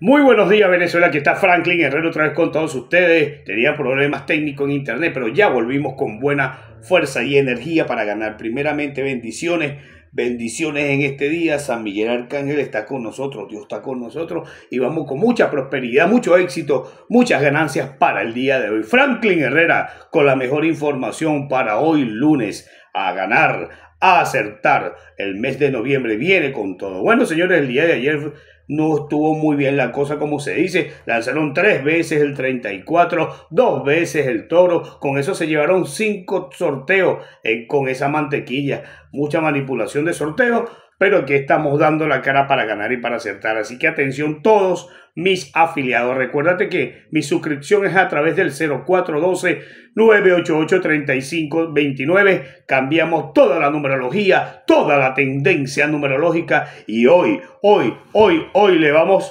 Muy buenos días Venezuela, aquí está Franklin Herrera otra vez con todos ustedes. Tenía problemas técnicos en internet, pero ya volvimos con buena fuerza y energía para ganar. Primeramente bendiciones, bendiciones en este día. San Miguel Arcángel está con nosotros, Dios está con nosotros y vamos con mucha prosperidad, mucho éxito, muchas ganancias para el día de hoy. Franklin Herrera con la mejor información para hoy lunes a ganar, a acertar. El mes de noviembre viene con todo. Bueno, señores, el día de ayer no estuvo muy bien la cosa como se dice. Lanzaron tres veces el 34, dos veces el toro. Con eso se llevaron cinco sorteos eh, con esa mantequilla. Mucha manipulación de sorteo pero que estamos dando la cara para ganar y para acertar. Así que atención todos mis afiliados. Recuérdate que mi suscripción es a través del 0412-988-3529. Cambiamos toda la numerología, toda la tendencia numerológica y hoy, hoy, hoy, hoy le vamos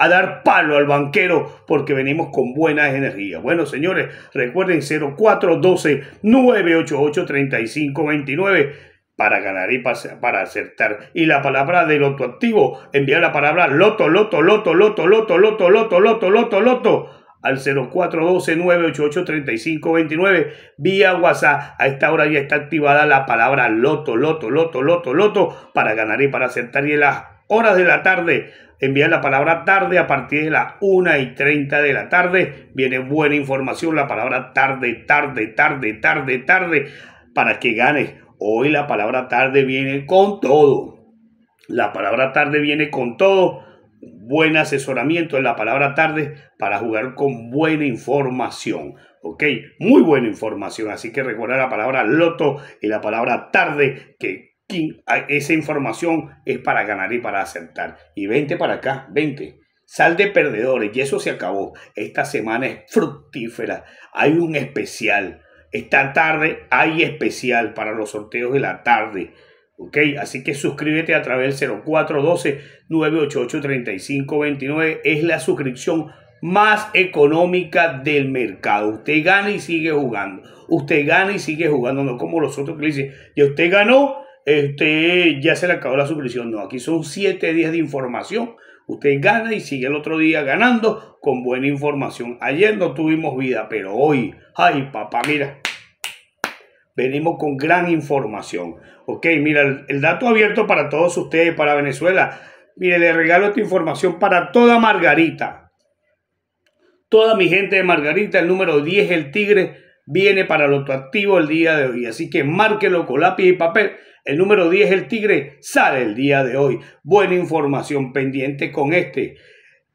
a dar palo al banquero porque venimos con buenas energías. Bueno, señores, recuerden 0412 988 3529 para ganar y para acertar. Y la palabra del loto activo, enviar la palabra loto, loto, loto, loto, loto, loto, loto, loto, loto, loto al 0412-988-3529 vía WhatsApp. A esta hora ya está activada la palabra loto, loto, loto, loto, loto para ganar y para acertar. Y en las horas de la tarde, envía la palabra tarde a partir de las 1 y 30 de la tarde. Viene buena información, la palabra tarde, tarde, tarde, tarde, tarde, tarde para que ganes Hoy la palabra tarde viene con todo. La palabra tarde viene con todo. Buen asesoramiento en la palabra tarde para jugar con buena información. ¿ok? Muy buena información, así que recuerda la palabra loto y la palabra tarde, que esa información es para ganar y para aceptar. Y 20 para acá, 20. Sal de perdedores y eso se acabó. Esta semana es fructífera. Hay un especial esta tarde hay especial para los sorteos de la tarde. ¿Ok? Así que suscríbete a través del 0412-988-3529. Es la suscripción más económica del mercado. Usted gana y sigue jugando. Usted gana y sigue jugando, no como los otros que le dicen, ya usted ganó, este, ya se le acabó la suscripción. No, aquí son 7 días de información. Usted gana y sigue el otro día ganando con buena información. Ayer no tuvimos vida, pero hoy, ay papá, mira, Venimos con gran información. Ok, mira, el, dato abierto para todos ustedes, para Venezuela. Mire, le regalo esta información para toda Margarita. Toda mi gente de Margarita, el número 10, el Tigre, viene para lo activo el día de hoy. Así que márquelo con lápiz y papel. El número 10, el Tigre, sale el día de hoy. Buena información pendiente con este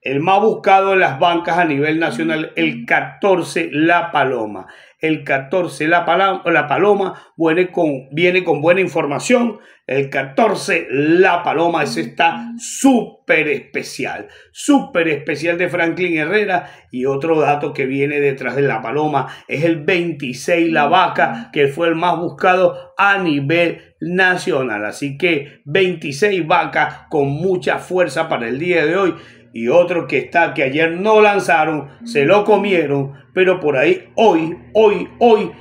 el más buscado en las bancas a nivel nacional, el 14 La Paloma. El 14 La Paloma, la Paloma viene, con, viene con buena información. El 14 La Paloma, es esta súper especial. Súper especial de Franklin Herrera. Y otro dato que viene detrás de La Paloma es el 26 La Vaca, que fue el más buscado a nivel nacional. Así que 26 Vaca con mucha fuerza para el día de hoy y otro que está que ayer no lanzaron, se lo comieron, pero por ahí hoy, hoy, hoy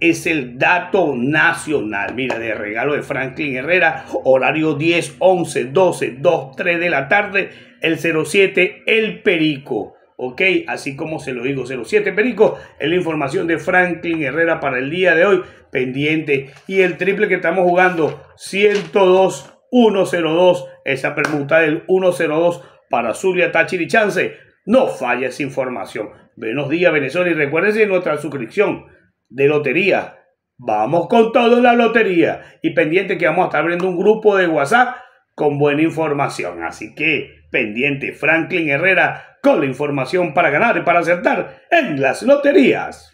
es el dato nacional. Mira, de regalo de Franklin Herrera, horario 10, 11, 12, 2, 3 de la tarde, el 07, el Perico. Ok, así como se lo digo, 07 Perico, es la información de Franklin Herrera para el día de hoy, pendiente. Y el triple que estamos jugando, 102, 102, esa pregunta del 102 para Zulia, Tachirichance, No falla esa información. Buenos días, Venezuela, y recuérdense nuestra suscripción de lotería. Vamos con todo en la lotería. Y pendiente que vamos a estar abriendo un grupo de WhatsApp con buena información. Así que pendiente Franklin Herrera con la información para ganar y para acertar en las loterías.